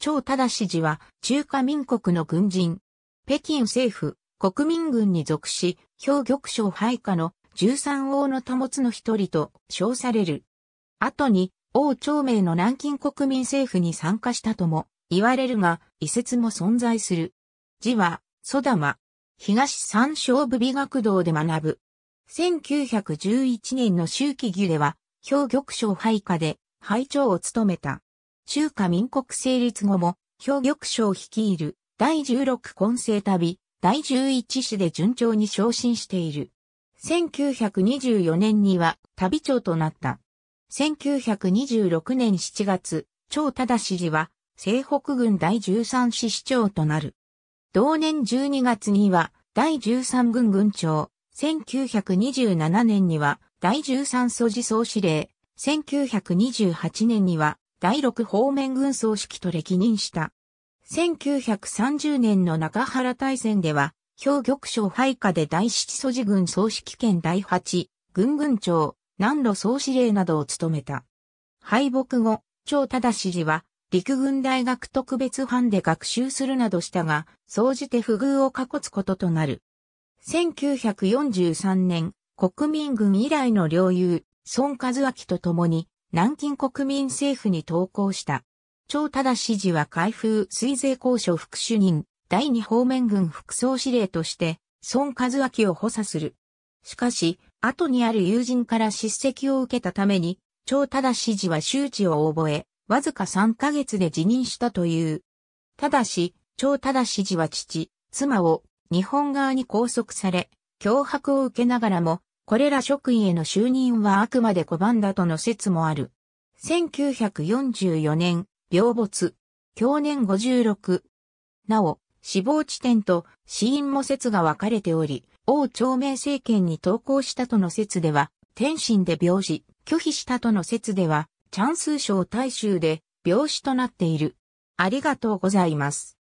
張忠氏は中華民国の軍人。北京政府、国民軍に属し、兵玉省配下の13王の保つの一人と称される。後に、王朝明の南京国民政府に参加したとも言われるが、遺説も存在する。字は、ソダマ。東三省部美学堂で学ぶ。1911年の秋季儀では、兵玉省配下で、配長を務めた。中華民国成立後も、兵玉将率いる第16混成旅、第11市で順調に昇進している。1924年には旅長となった。1926年7月、長忠氏は、西北軍第13市市長となる。同年12月には、第13軍軍長、1927年には、第13素地総司令、1928年には、第六方面軍総指揮と歴任した。1930年の中原大戦では、兵玉省配下で第七素地軍総指揮権第八、軍軍長、南路総司令などを務めた。敗北後、長忠氏は、陸軍大学特別班で学習するなどしたが、総じて不遇を囲つこととなる。1943年、国民軍以来の領友、孫和明と共に、南京国民政府に投降した。張忠支持は開封水税交渉副主任、第二方面軍副総司令として、孫和明を補佐する。しかし、後にある友人から叱責を受けたために、張忠支持は周知を覚え、わずか3ヶ月で辞任したという。ただし、張忠支持は父、妻を日本側に拘束され、脅迫を受けながらもこれら職員への就任はあくまで拒んだとの説もある。1944年、病没。享年56。なお、死亡地点と死因も説が分かれており、王朝明政権に投降したとの説では、天津で病死、拒否したとの説では、チャンス賞大衆で病死となっている。ありがとうございます。